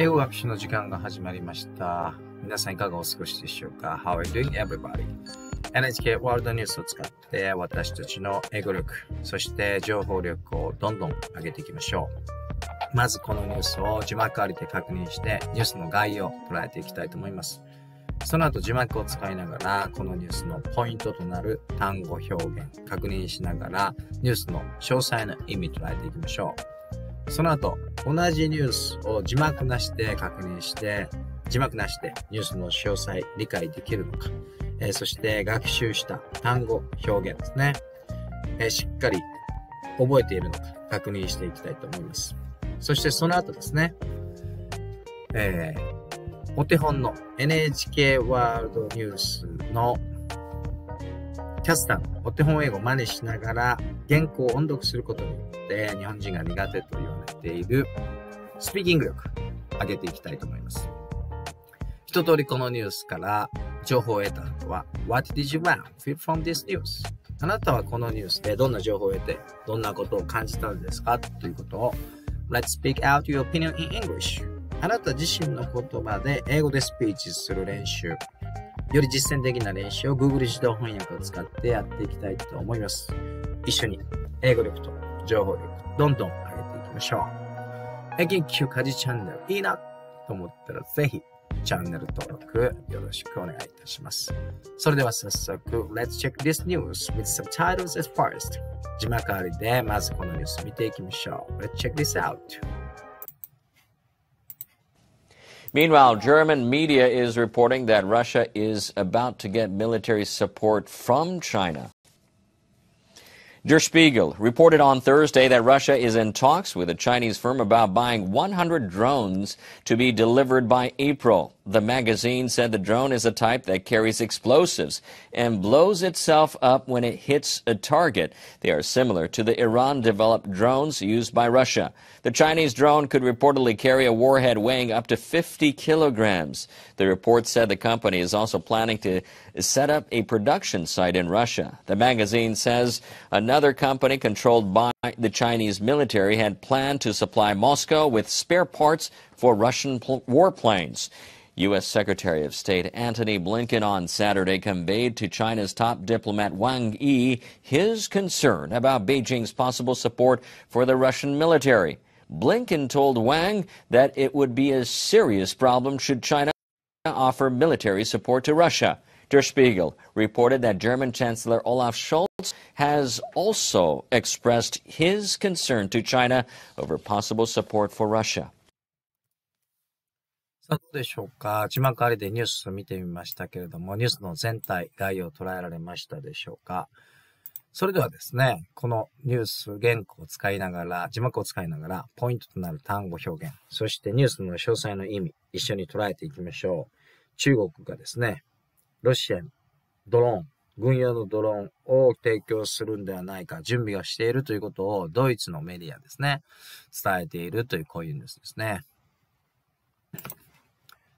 英語学習の時間が始まりました。皆さんいかがお過ごしでしょうか ?How are you doing, everybody?NHK ワールドニュースを使って私たちの英語力、そして情報力をどんどん上げていきましょう。まずこのニュースを字幕ありで確認して、ニュースの概要を捉えていきたいと思います。その後字幕を使いながら、このニュースのポイントとなる単語表現、確認しながら、ニュースの詳細な意味捉えていきましょう。その後、同じニュースを字幕なしで確認して、字幕なしでニュースの詳細理解できるのか、えー、そして学習した単語、表現ですね、えー、しっかり覚えているのか確認していきたいと思います。そしてその後ですね、えー、お手本の NHK ワールドニュースのキャスターのお手本英語を真似しながら原稿を音読することによって日本人が苦手というているスピーキング力、上げていきたいと思います。一通りこのニュースから情報を得たのは、What did you learn from e e l f this news? あなたはこのニュースでどんな情報を得て、どんなことを感じたんですかということを、Let's speak out your opinion in English. あなた自身の言葉で英語でスピーチする練習、より実践的な練習を Google 自動翻訳を使ってやっていきたいと思います。一緒に英語力と情報力、どんどん上げてましょう。元気かじチャンネルいいなと思ったらぜひチャンネル登録よろしくお願いいたします。それでは早速、Let's check this news with subtitles at first. 字幕ありでまずこのニュース見ていきましょう。Let's check this out. Meanwhile, German media is reporting that Russia is about to get military support from China. Der Spiegel reported on Thursday that Russia is in talks with a Chinese firm about buying 100 drones to be delivered by April. The magazine said the drone is a type that carries explosives and blows itself up when it hits a target. They are similar to the Iran developed drones used by Russia. The Chinese drone could reportedly carry a warhead weighing up to 50 kilograms. The report said the company is also planning to set up a production site in Russia. The magazine says another Another company controlled by the Chinese military had planned to supply Moscow with spare parts for Russian warplanes. U.S. Secretary of State Antony Blinken on Saturday conveyed to China's top diplomat Wang Yi his concern about Beijing's possible support for the Russian military. Blinken told Wang that it would be a serious problem should China offer military support to Russia. Der Spiegel reported that German Chancellor Olaf Scholz has also expressed his concern to China over possible support for Russia. どうでしょうか字幕ありでニュースを見てみましたけれども、ニュースの全体、概要を捉えられましたでしょうかそれではですね、このニュース原稿を使いながら、字幕を使いながら、ポイントとなる単語表現、そしてニュースの詳細の意味、一緒に捉えていきましょう。中国がですね、ロシアにドローン、軍用のドローンを提供するんではないか、準備をしているということをドイツのメディアですね、伝えているというこういうニュースですね。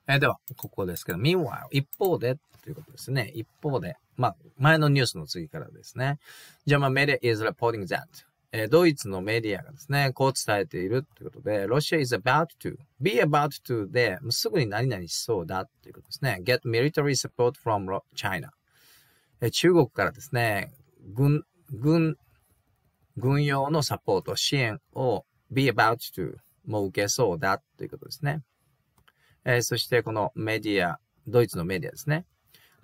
えー、では、ここですけど、meanwhile、一方でということですね。一方で、まあ、前のニュースの次からですね。German media is reporting that えドイツのメディアがですね、こう伝えているということで、ロシア is about to, be about to で、すぐに何々しそうだということですね。get military support from China 中国からですね、軍、軍、軍用のサポート、支援を be about to も受けそうだということですね。えー、そしてこのメディア、ドイツのメディアですね。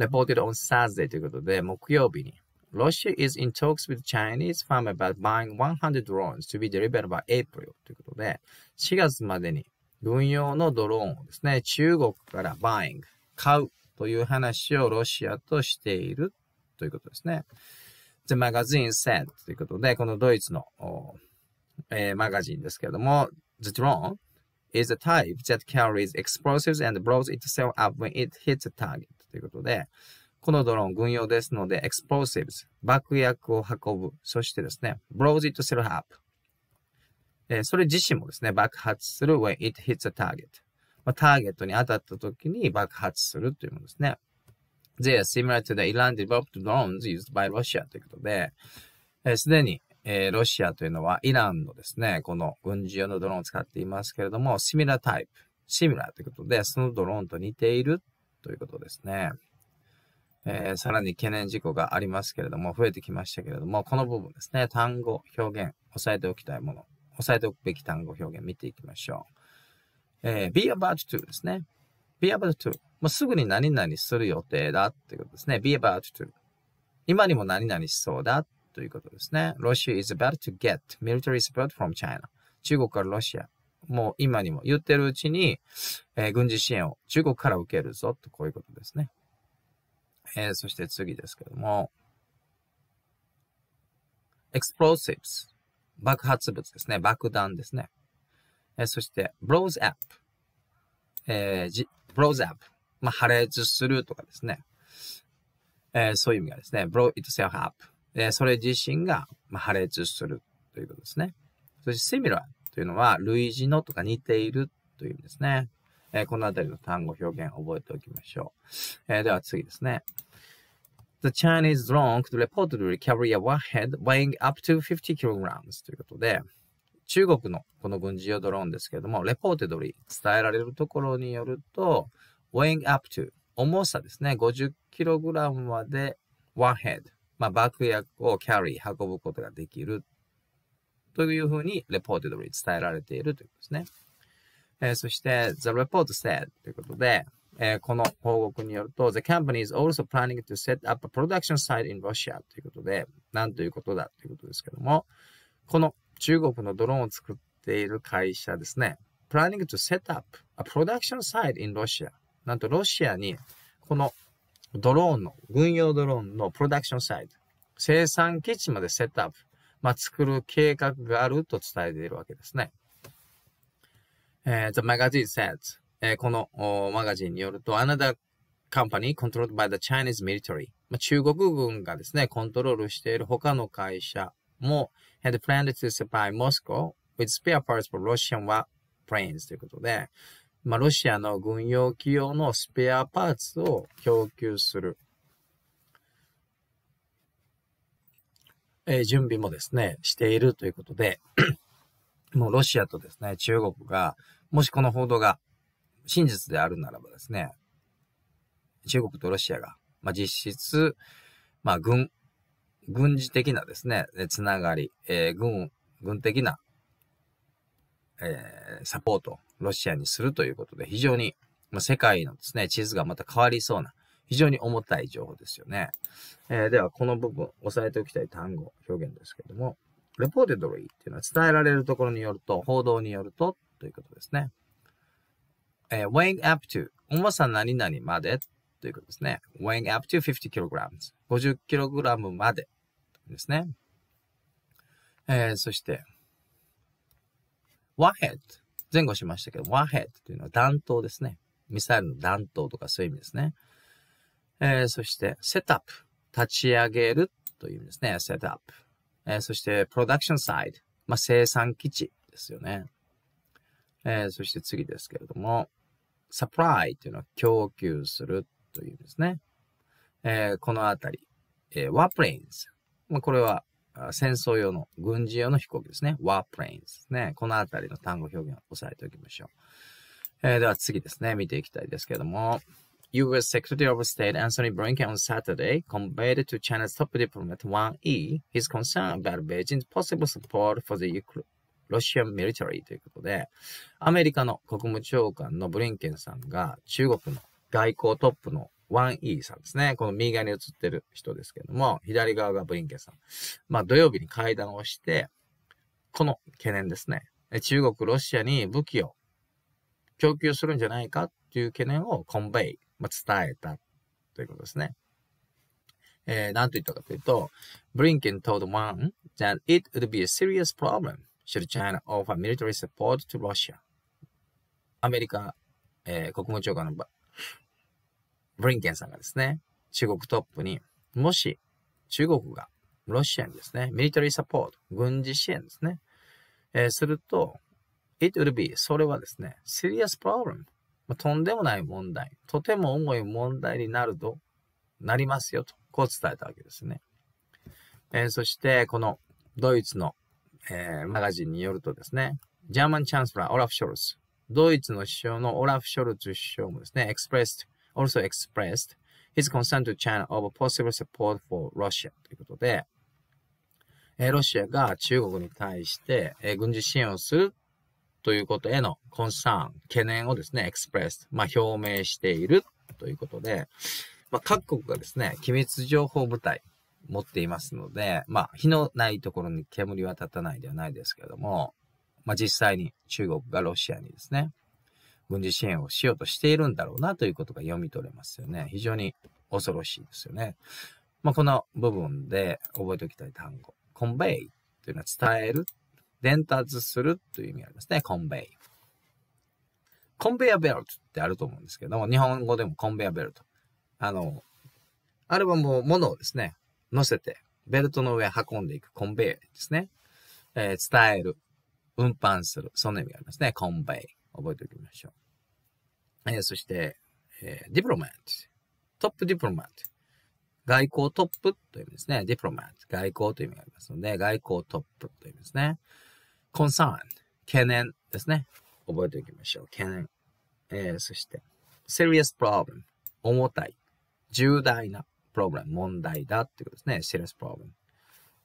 reported on t u r d a y ということで、木曜日に、Russia is in talks with Chinese firm about buying 100 drones to be delivered by April ということで、4月までに軍用のドローンをですね、中国から buying、買うという話をロシアとしているということですね。The magazine said ということで、このドイツの、えー、マガジンですけれども、The drone is a type that carries explosives and blows itself up when it hits a target ということで、このドローン軍用ですので、explosives 爆薬を運ぶ。そしてですね、blows itself up えー、それ自身もですね、爆発する when it hits a target。まあ、ターゲットに当たった時に爆発するというものですね。They are similar to the Iran-developed drones used by Russia ということで、す、で、に、えー、ロシアというのはイランのですね、この軍事用のドローンを使っていますけれども、シミラタイプ、シミラということで、そのドローンと似ているということですね。えー、さらに懸念事項がありますけれども、増えてきましたけれども、この部分ですね、単語、表現、押さえておきたいもの、押さえておくべき単語、表現、見ていきましょう。えー、be about to ですね。be about to もうすぐに何々する予定だってことですね。be about to. 今にも何々しそうだということですね。ロシア is about to get military support from China. 中国からロシア。もう今にも言ってるうちに、えー、軍事支援を中国から受けるぞとこういうことですね。えー、そして次ですけども。explosives 爆発物ですね。爆弾ですね。えー、そして blows up、えー、blows up まあ、破裂するとかですね。えー、そういう意味がですね、blow itself up。えー、それ自身が、まあ、破裂するということですね。そして similar というのは、類似のとか似ているという意味ですね。えー、このあたりの単語表現を覚えておきましょう。えー、では次ですね。The Chinese drone could reportedly carry a warhead weighing up to 50 kilograms ということで、中国のこの軍事用ドローンですけれども、レポーテドリー伝えられるところによると、weighing up to 重さですね。50kg まで one head。まあ、爆薬を carry、運ぶことができる。というふうに、レポートより伝えられているということですね。えー、そして、the report said ということで、えー、この報告によると、the company is also planning to set up a production site in Russia ということで、なんということだということですけども、この中国のドローンを作っている会社ですね、planning to set up a production site in Russia なんとロシアに、このドローンの、軍用ドローンのプロダクションサイト、生産基地までセットアップ、まあ、作る計画があると伝えているわけですね。えー、the magazine says, えー、このマガジンによると、another company controlled by the Chinese military、まあ、中国軍がですね、コントロールしている他の会社も、had planned to supply Moscow with spare parts for Russian war planes ということで、まあ、ロシアの軍用機用のスペアパーツを供給する。えー、準備もですね、しているということで、もうロシアとですね、中国が、もしこの報道が真実であるならばですね、中国とロシアが、まあ、実質、まあ、軍、軍事的なですね、つながり、えー、軍、軍的なえー、サポート、ロシアにするということで、非常に、まあ、世界のですね、地図がまた変わりそうな、非常に重たい情報ですよね。えー、では、この部分、押さえておきたい単語、表現ですけども、レポーテドリーっていうのは伝えられるところによると、報道によると、ということですね。えー、weighing up to 重さ何々までということですね。weighing up to 50kg 50kg までですね。えー、そして、ワヘッド。前後しましたけど、ワヘッドというのは弾頭ですね。ミサイルの弾頭とかそういう意味ですね。えー、そして、セットアップ。立ち上げるという意味ですね。セットアップ。えー、そして、プロダクションサイド。まあ、生産基地ですよね。えー、そして次ですけれども、サプライというのは供給するという意味ですね。えー、このあたり、えー、ワープレインズ。まあ、これは戦争用の、軍事用の飛行機ですね。warplanes ですね。このあたりの単語表現を押さえておきましょう。えー、では次ですね、見ていきたいですけども。U.S. Secretary of State Anthony Blinken on Saturday conveyed to China's top diplomat Wang Yi his concern about Beijing's possible support for the Russian military ということで、アメリカの国務長官のブリンケンさんが中国の外交トップの 1E さんですね。この右側に映ってる人ですけども、左側がブリンケンさん。まあ、土曜日に会談をして、この懸念ですね。中国、ロシアに武器を供給するんじゃないかっていう懸念をコンベイ、まあ、伝えたということですね。えー、なんと言ったかというと、ブリンケン told one that it would be a serious problem should China offer military support to Russia. アメリカ、えー、国務長官のブリンケンさんがですね、中国トップに、もし中国がロシアにですね、ミリタリーサポート、軍事支援ですね、えー、すると、it will be, それはですね、serious problem。まあ、とんでもない問題、とても重い問題になると、なりますよと、こう伝えたわけですね。えー、そして、このドイツの、えー、マガジンによるとですね、ジャーマンチャンスラー、オラフ・ショルツ、ドイツの首相のオラフ・ショルツ首相もですね、expressed also expressed his concern to China of possible support for Russia ということで、えー、ロシアが中国に対して、えー、軍事支援をするということへのコンサーン、懸念をですね、エクスプレス、まあ、表明しているということで、まあ、各国がですね、機密情報部隊持っていますので、まあ、火のないところに煙は立たないではないですけれども、まあ、実際に中国がロシアにですね、軍事支援をしようとしているんだろうなということが読み取れますよね。非常に恐ろしいですよね。まあ、この部分で覚えておきたい単語。convey というのは伝える、伝達するという意味がありますね。convey。コンベアベルトってあると思うんですけども、日本語でもコンベアベルト。あの、アルバムを、物をですね、乗せて、ベルトの上運んでいくコンベイですね。えー、伝える、運搬する、その意味がありますね。コンベイ。覚えておきましょう。えー、そして、えー、ディプロマント。トップディプロマント。外交トップという意味ですね。ディプロマント。外交という意味がありますので、外交トップという意味ですね。コンサーン。懸念ですね。覚えておきましょう。懸念。えー、そして、serious problem。重たい。重大な。プロブレム。問題だっていうことですね。serious problem。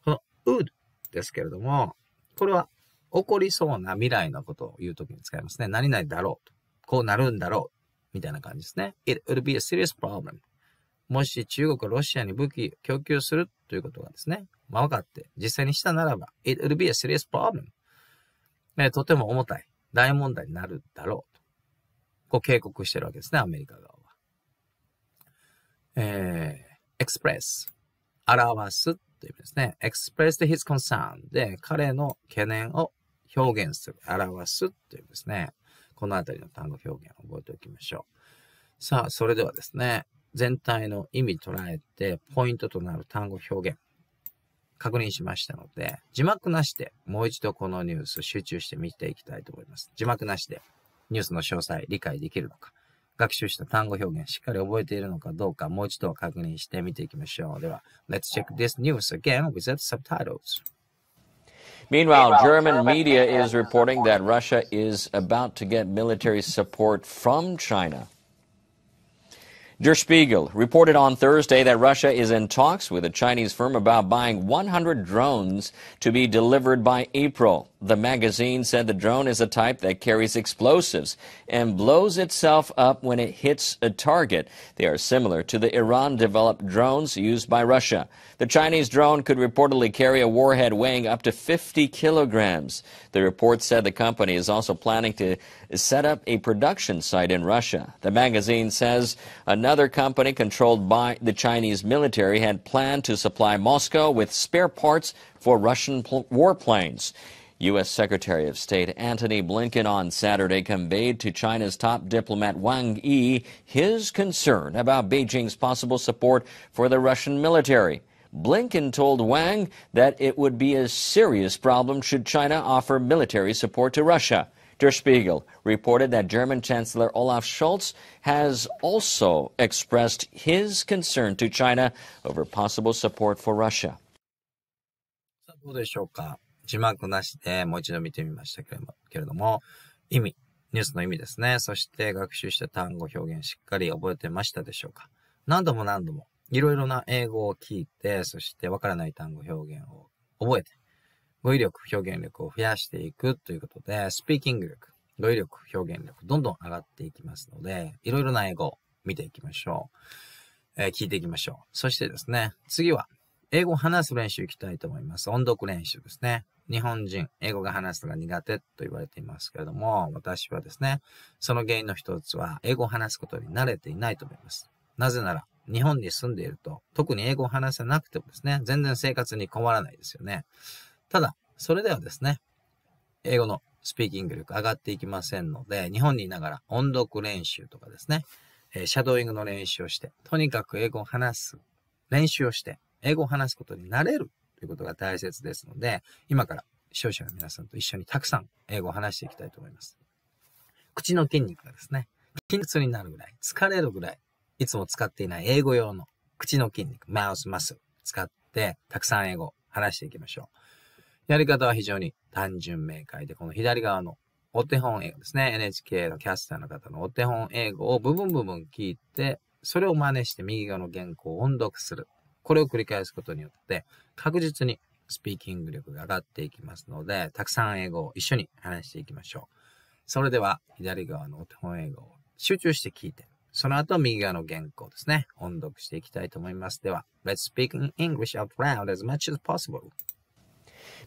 この w o d ですけれども、これは起こりそうな未来のことを言うときに使いますね。何々だろうと。こうなるんだろう。みたいな感じですね。It would be a serious problem. もし中国ロシアに武器供給するということがですね、まあ、分かって、実際にしたならば、it would be a serious problem. ね、とても重たい、大問題になるだろうと。こう警告してるわけですね、アメリカ側は。えー、express。表すという意味ですね。expressed his concern で、彼の懸念を表現する、表すていうですね。このあたりの単語表現を覚えておきましょう。さあ、それではですね、全体の意味捉えて、ポイントとなる単語表現、確認しましたので、字幕なしでもう一度このニュース集中して見ていきたいと思います。字幕なしでニュースの詳細理解できるのか、学習した単語表現しっかり覚えているのかどうかもう一度確認して見ていきましょう。では、Let's check this news again without subtitles. Meanwhile, German media is reporting that Russia is about to get military support from China. Der Spiegel reported on Thursday that Russia is in talks with a Chinese firm about buying 100 drones to be delivered by April. The magazine said the drone is a type that carries explosives and blows itself up when it hits a target. They are similar to the Iran developed drones used by Russia. The Chinese drone could reportedly carry a warhead weighing up to 50 kilograms. The report said the company is also planning to set up a production site in Russia. The magazine says another Another company controlled by the Chinese military had planned to supply Moscow with spare parts for Russian warplanes. U.S. Secretary of State Antony Blinken on Saturday conveyed to China's top diplomat Wang Yi his concern about Beijing's possible support for the Russian military. Blinken told Wang that it would be a serious problem should China offer military support to Russia. Der Spiegel reported that German Chancellor Olaf Scholz has also expressed his concern to China over possible support for Russia. どうでしょうか字幕なしでもう一度見てみましたけれどけれども、意味、ニュースの意味ですね。そして学習した単語表現しっかり覚えてましたでしょうか何度も何度もいろいろな英語を聞いて、そしてわからない単語表現を覚えて、語彙力、表現力を増やしていくということで、スピーキング力、語彙力、表現力、どんどん上がっていきますので、いろいろな英語を見ていきましょう。えー、聞いていきましょう。そしてですね、次は、英語を話す練習いきたいと思います。音読練習ですね。日本人、英語が話すのが苦手と言われていますけれども、私はですね、その原因の一つは、英語を話すことに慣れていないと思います。なぜなら、日本に住んでいると、特に英語を話せなくてもですね、全然生活に困らないですよね。ただ、それではですね、英語のスピーキング力上がっていきませんので、日本にいながら音読練習とかですね、えシャドーイングの練習をして、とにかく英語を話す練習をして、英語を話すことに慣れるということが大切ですので、今から視聴者の皆さんと一緒にたくさん英語を話していきたいと思います。口の筋肉がですね、筋肉痛になるぐらい、疲れるぐらい、いつも使っていない英語用の口の筋肉、マウスマス使って、たくさん英語を話していきましょう。やり方は非常に単純明快で、この左側のお手本英語ですね。NHK のキャスターの方のお手本英語を部分部分聞いて、それを真似して右側の原稿を音読する。これを繰り返すことによって、確実にスピーキング力が上がっていきますので、たくさん英語を一緒に話していきましょう。それでは、左側のお手本英語を集中して聞いて、その後右側の原稿ですね、音読していきたいと思います。では、Let's speak in English out loud as much as possible.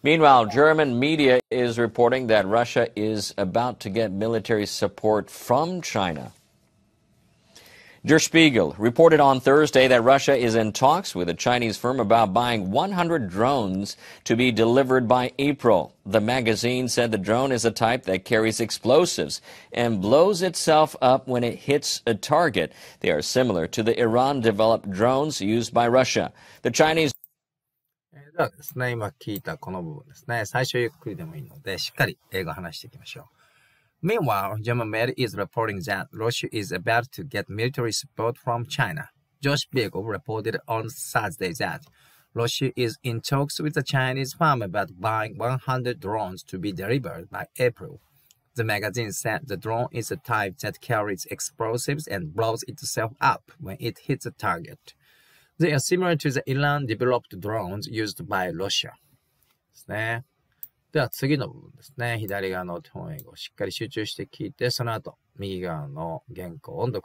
Meanwhile, German media is reporting that Russia is about to get military support from China. Der Spiegel reported on Thursday that Russia is in talks with a Chinese firm about buying 100 drones to be delivered by April. The magazine said the drone is a type that carries explosives and blows itself up when it hits a target. They are similar to the Iran developed drones used by Russia. The Chinese ではですね、今聞いたこの部分ですね。最初ゆっくりでもいいので、しっかり英語話していきましょう。Meanwhile, German Mail is reporting that Russia is about to get military support from China. Josh Bigel reported on Saturday that Russia is in talks with the Chinese firm about buying 100 drones to be delivered by April. The magazine said the drone is a type that carries explosives and blows itself up when it hits a target. They are similar to the Iran-developed drones used by Russia. ですね。では次の部分ですね。左側の日本英語をしっかり集中して聞いて、その後、The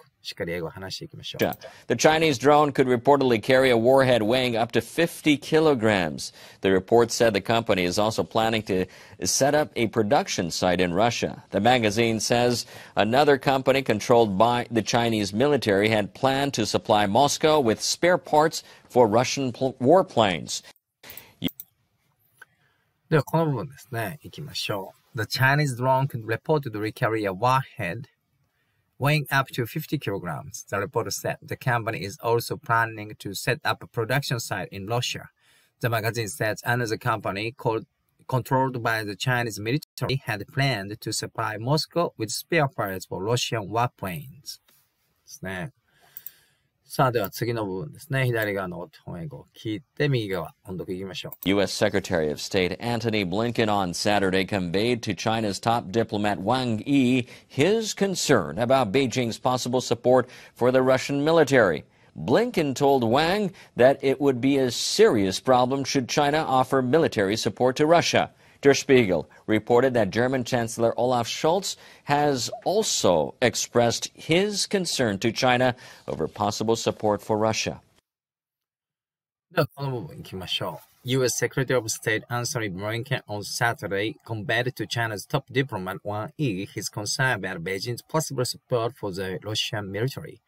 Chinese drone could reportedly carry a warhead weighing up to 50 kilograms. The report said the company is also planning to set up a production site in Russia. The magazine says another company controlled by the Chinese military had planned to supply Moscow with spare parts for Russian warplanes. ではこの部分ですね、いきましょう。The Chinese drone could reportedly carry a warhead weighing up to 50 kilograms. The report said the company is also planning to set up a production site in Russia. The magazine said another company called controlled by the Chinese military had planned to supply Moscow with spare parts for Russian warplanes. Snap. さあ、では次の部分ですね。左側の日本英語を聞いて、右側、音読いきましょう。U.S. Secretary of State Antony Blinken on Saturday conveyed to China's top diplomat Wang Yi his concern about Beijing's possible support for the Russian military. Blinken told Wang that it would be a serious problem should China offer military support to Russia. Der Spiegel reported that German Chancellor Olaf Scholz has also expressed his concern to China over possible support for Russia. U.S. Secretary of State Anthony Blinken on Saturday conveyed to China's top diplomat Wang Yi his concern about Beijing's possible support for the Russian military.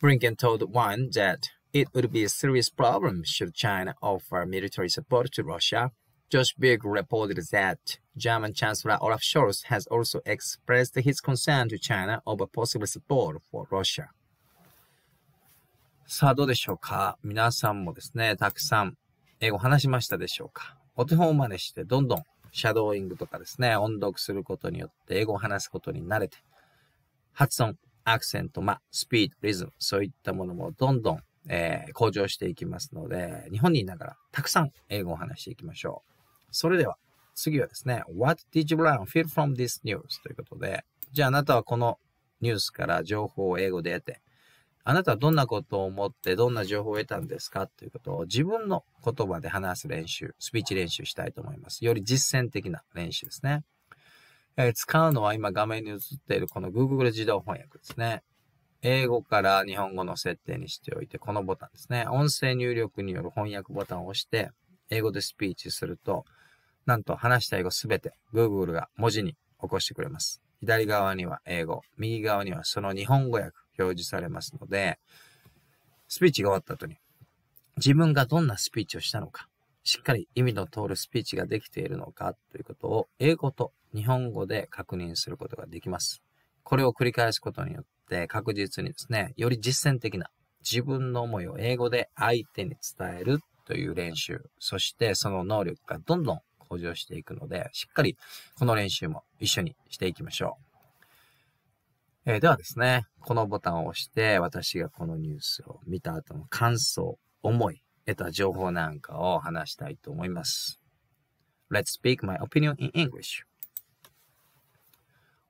Blinken told Wang that it would be a serious problem should China offer military support to Russia, Josh Big reported that German Chancellor Olaf Scholz has also expressed his concern to China over possible support for Russia. さあどうでしょうか皆さんもですね、たくさん英語話しましたでしょうかお手本を真似してどんどんシャドーイングとかですね、音読することによって英語を話すことに慣れて、発音、アクセント、ま、スピード、リズム、そういったものもどんどん、えー、向上していきますので、日本にいながらたくさん英語を話していきましょう。それでは、次はですね、What did you learn feel from this news? ということで、じゃああなたはこのニュースから情報を英語で得て、あなたはどんなことを思って、どんな情報を得たんですかということを自分の言葉で話す練習、スピーチ練習したいと思います。より実践的な練習ですね。えー、使うのは今画面に映っているこの Google 自動翻訳ですね。英語から日本語の設定にしておいて、このボタンですね。音声入力による翻訳ボタンを押して、英語でスピーチすると、なんと話した英語すべて Google が文字に起こしてくれます。左側には英語、右側にはその日本語訳表示されますので、スピーチが終わった後に、自分がどんなスピーチをしたのか、しっかり意味の通るスピーチができているのかということを英語と日本語で確認することができます。これを繰り返すことによって確実にですね、より実践的な自分の思いを英語で相手に伝えるという練習、そしてその能力がどんどん補充していくので、しっかりこの練習も一緒にしていきましょう。えー、ではですね、このボタンを押して、私がこのニュースを見た後の感想、思い、得た情報なんかを話したいと思います。Let's speak my opinion in English.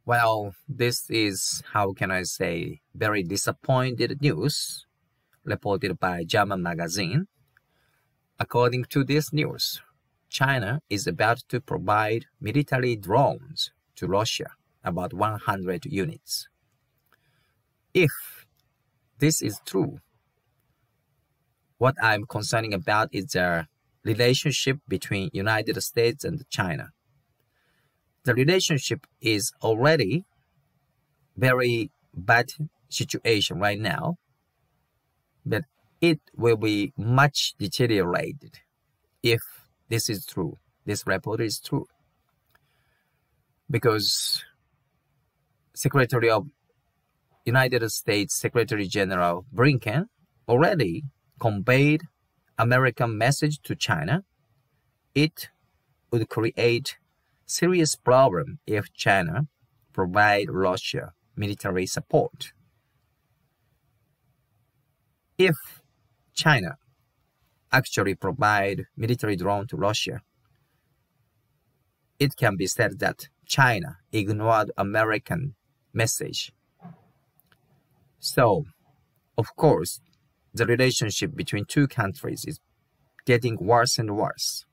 Well, this is, how can I say, very disappointed news reported by German magazine. According to this news, China is about to provide military drones to Russia, about 100 units. If this is true, what I'm concerning about is the relationship between United States and China. The relationship is already very bad situation right now, but it will be much deteriorated if this is true. This report is true. Because Secretary of United States Secretary General Brinken already conveyed American message to China, it would create serious problem if China provide Russia military support. If China actually provide military drone to Russia. It can be said that China ignored American message. So, of course, the relationship between two countries is getting worse and worse.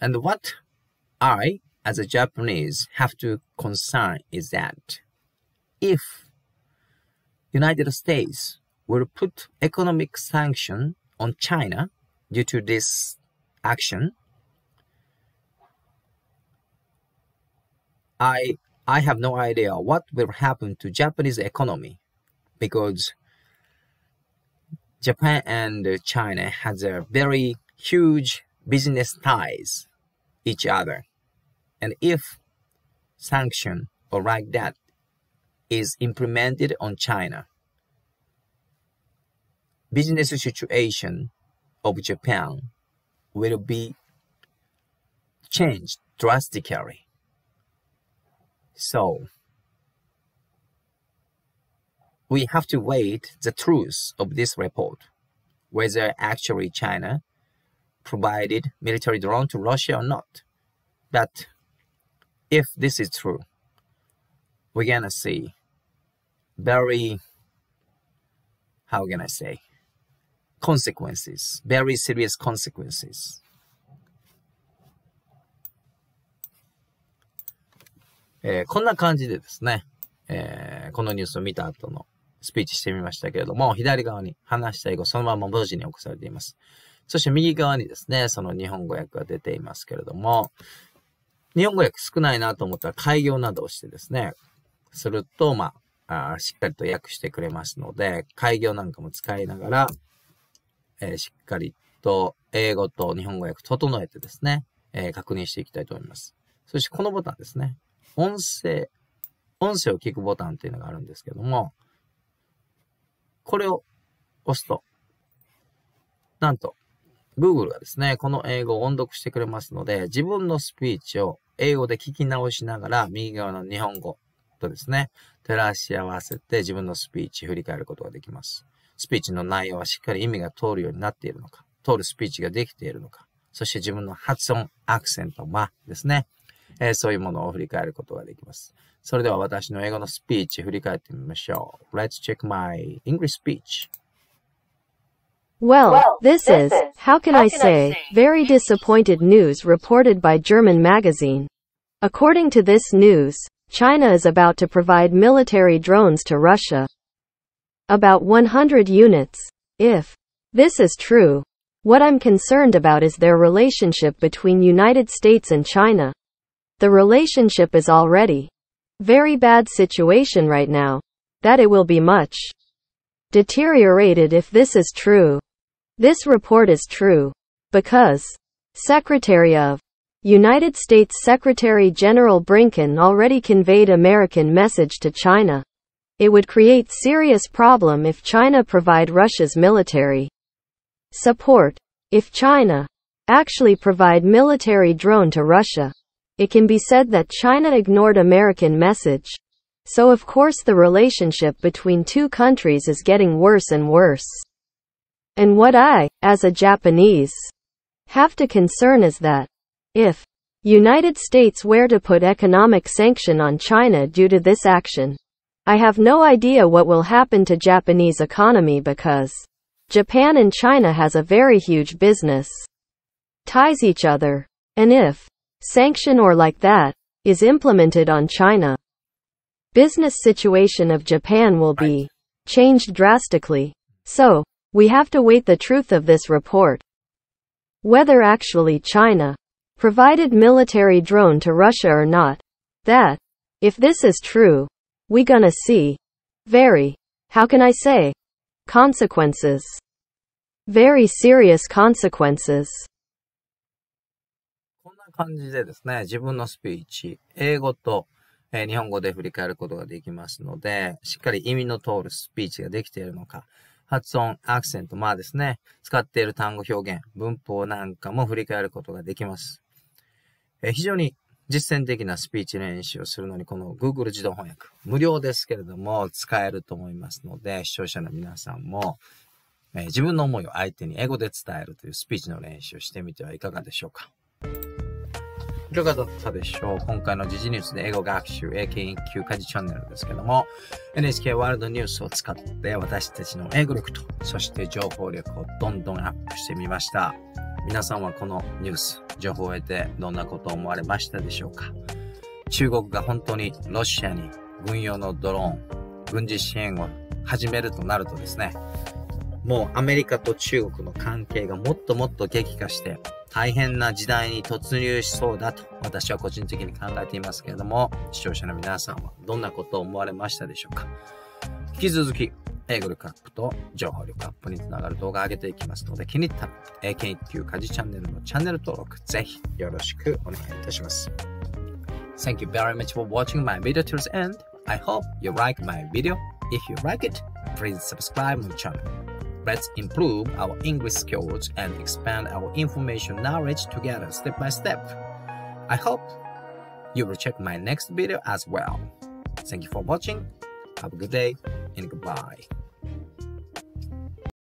And what I, as a Japanese, have to concern is that if United States will put economic sanction on China due to this action. I I have no idea what will happen to Japanese economy because Japan and China has a very huge business ties each other. And if sanction or like that is implemented on China, business situation of Japan will be changed drastically. So, we have to wait the truth of this report, whether actually China provided military drone to Russia or not. But if this is true, we're gonna see very, how can I say, consequences, very serious consequences. えー、こんな感じでですね、えー、このニュースを見た後のスピーチしてみましたけれども、左側に話した英語そのまま文字に起こされています。そして右側にですね、その日本語訳が出ていますけれども、日本語訳少ないなと思ったら開業などをしてですね、すると、まあ、あしっかりと訳してくれますので、開業なんかも使いながら、えー、しっかりと英語と日本語訳整えてですね、えー、確認していきたいと思います。そしてこのボタンですね。音声、音声を聞くボタンっていうのがあるんですけども、これを押すと、なんと、Google がですね、この英語を音読してくれますので、自分のスピーチを英語で聞き直しながら、右側の日本語とですね、照らし合わせて自分のスピーチ振り返ることができます。スピーチの内容はしっかり意味が通るようになっているのか、通るスピーチができているのか、そして自分の発音、アクセント、間ですね。えー、そういうものを振り返ることができます。それでは私の英語のスピーチ振り返ってみましょう。Let's check my English speech. Well, this is, how can I say, very disappointed news reported by German magazine. According to this news, China is about to provide military drones to Russia. About 100 units. If this is true, what I'm concerned about is their relationship between United States and China. The relationship is already very bad situation right now. That it will be much deteriorated if this is true. This report is true because Secretary of United States Secretary General Brinken already conveyed American message to China. It would create serious problem if China provide Russia's military support. If China actually provide military drone to Russia, it can be said that China ignored American message. So of course the relationship between two countries is getting worse and worse. And what I, as a Japanese, have to concern is that if United States were to put economic sanction on China due to this action, I have no idea what will happen to Japanese economy because Japan and China has a very huge business. Ties each other. And if sanction or like that is implemented on China, business situation of Japan will be changed drastically. So, we have to wait the truth of this report. Whether actually China provided military drone to Russia or not. That, if this is true, We gonna see. Very. How can I say? Consequences. Very serious consequences. こんな感じでですね、自分のスピーチ、英語と、えー、日本語で振り返ることができますので、しっかり意味の通るスピーチができているのか、発音、アクセント、まあですね、使っている単語表現、文法なんかも振り返ることができます。え非常に実践的なスピーチ練習をするのに、この Google 自動翻訳、無料ですけれども、使えると思いますので、視聴者の皆さんも、えー、自分の思いを相手に英語で伝えるというスピーチの練習をしてみてはいかがでしょうか。いかがだったでしょう今回の時事ニュースで英語学習、英検1級家事チャンネルですけども、NHK ワールドニュースを使って私たちの英語力と、そして情報力をどんどんアップしてみました。皆さんはこのニュース、情報を得てどんなことを思われましたでしょうか中国が本当にロシアに軍用のドローン、軍事支援を始めるとなるとですね、もうアメリカと中国の関係がもっともっと激化して大変な時代に突入しそうだと私は個人的に考えていますけれども視聴者の皆さんはどんなことを思われましたでしょうか引き続き英語力アップと情報力アップにつながる動画を上げていきますので、気に入ったら、英検1級家事チャンネルのチャンネル登録、ぜひよろしくお願いいたします。Thank you very much for watching my video till the end. I hope you like my video. If you like it, please subscribe my channel. Let's improve our English skills and expand our information knowledge together step by step. I hope you will check my next video as well. Thank you for watching. Have a good day and goodbye.